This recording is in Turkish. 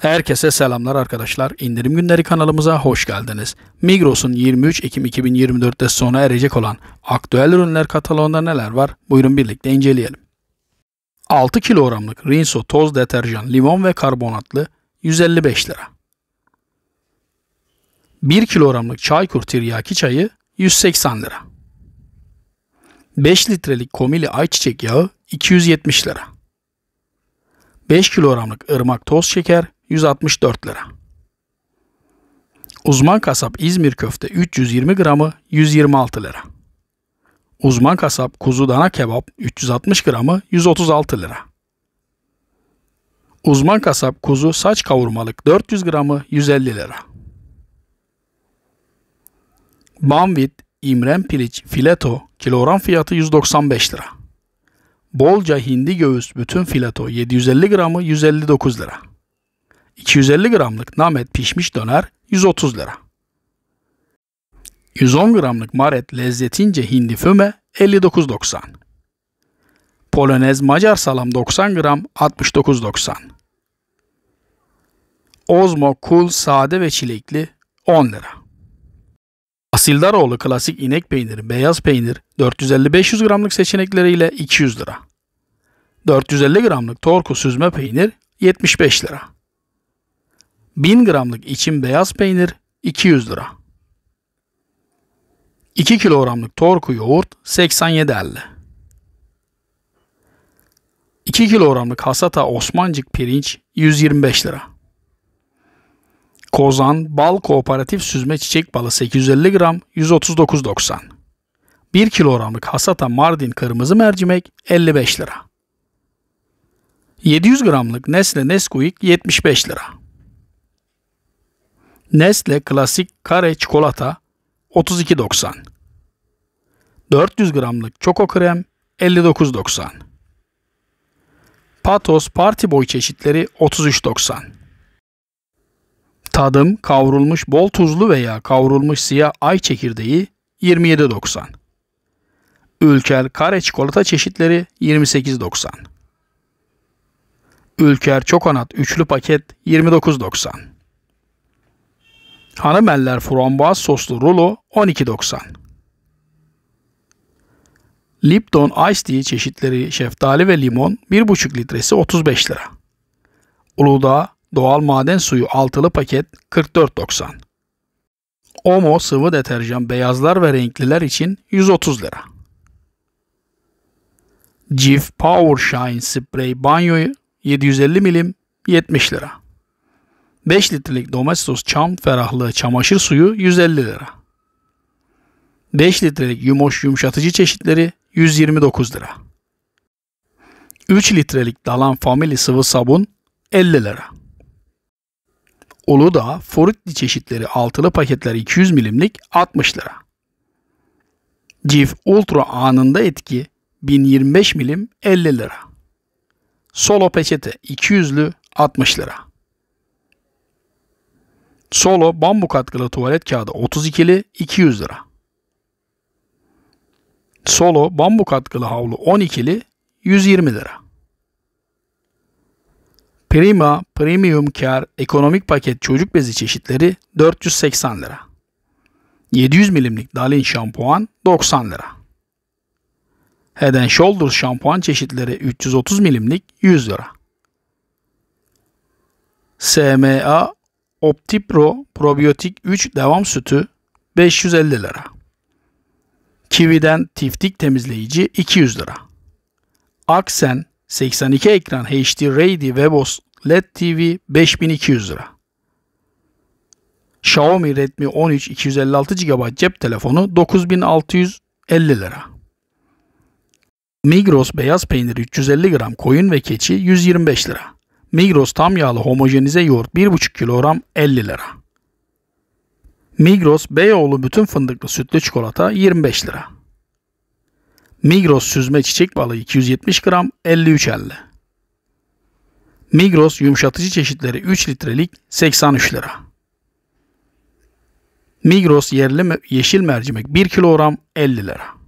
Herkese selamlar arkadaşlar. İndirim günleri kanalımıza hoş geldiniz. Migros'un 23 Ekim 2024'te sona erecek olan aktüel ürünler kataloğunda neler var? Buyurun birlikte inceleyelim. 6 kilogramlık Rinso toz deterjan, limon ve karbonatlı 155 lira. 1 kilogramlık Çaykur tiryaki çayı 180 lira. 5 litrelik komili ayçiçek yağı 270 lira. 5 kilogramlık ırmak toz şeker 164 lira. Uzman kasap İzmir köfte 320 gramı 126 lira. Uzman kasap kuzu dana kebap 360 gramı 136 lira. Uzman kasap kuzu saç kavurmalık 400 gramı 150 lira. Banvit, İmren piliç, fileto kilogram fiyatı 195 lira. Bolca hindi göğüs bütün fileto 750 gramı 159 lira. 250 gramlık namet pişmiş döner 130 lira. 110 gramlık maret lezzetince hindi füme 59.90. Polonez Macar salam 90 gram 69.90. Ozmo kul sade ve çilekli 10 lira. Asildaroğlu klasik inek peyniri, beyaz peynir 450-500 gramlık seçenekleriyle 200 lira. 450 gramlık torku süzme peynir 75 lira. 1000 gramlık içim beyaz peynir 200 lira. 2 kilogramlık torku yoğurt 87.50 2 kilogramlık hasata Osmancık pirinç 125 lira. Kozan Bal Kooperatif Süzme Çiçek Balı 850 gram 139.90 1 kilogramlık hasata Mardin Kırmızı Mercimek 55 lira. 700 gramlık Nesle Nesquik 75 lira. Nestle klasik kare çikolata 32.90 400 gramlık çoko krem 59.90 Patos Party Boy çeşitleri 33.90 Tadım kavrulmuş bol tuzlu veya kavrulmuş siyah ay çekirdeği 27.90 Ülker kare çikolata çeşitleri 28.90 Ülker Çokonat üçlü paket 29.90 Hanameller frambuaz soslu rulo 12.90. Lipton Ice Tea çeşitleri şeftali ve limon 1,5 litresi 35 lira. Uludağ doğal maden suyu altılı paket 44.90. Omo sıvı deterjan beyazlar ve renkliler için 130 lira. Cif Power Shine Spray banyoyu 750 milim 70 lira. 5 litrelik domates sos çam ferahlığı çamaşır suyu 150 lira. 5 litrelik yumoş yumuşatıcı çeşitleri 129 lira. 3 litrelik Dalan Family sıvı sabun 50 lira. Uludağ Foritli çeşitleri altılı paketler 200 milimlik 60 lira. Cif Ultra anında etki 1025 milim 50 lira. Solo peçete 200'lü 60 lira. Solo bambu katkılı tuvalet kağıdı 32'li 200 lira. Solo bambu katkılı havlu 12'li 120 lira. Prima Premium Care ekonomik paket çocuk bezi çeşitleri 480 lira. 700 milimlik Dalin şampuan 90 lira. Head and Shoulders şampuan çeşitleri 330 milimlik 100 lira. SMA Optipro probiyotik 3 devam sütü 550 lira. Kividen tiftik temizleyici 200 lira. Aksen 82 ekran HD Ready Webos LED TV 5200 lira. Xiaomi Redmi 13 256 GB cep telefonu 9650 lira. Migros beyaz peynir 350 gram koyun ve keçi 125 lira. Migros tam yağlı homojenize yoğurt 1,5 kilogram 50 lira. Migros Beyoğlu bütün fındıklı sütlü çikolata 25 lira. Migros süzme çiçek balığı 270 gram 53.50. Migros yumuşatıcı çeşitleri 3 litrelik 83 lira. Migros yerli yeşil mercimek 1 kilogram 50 lira.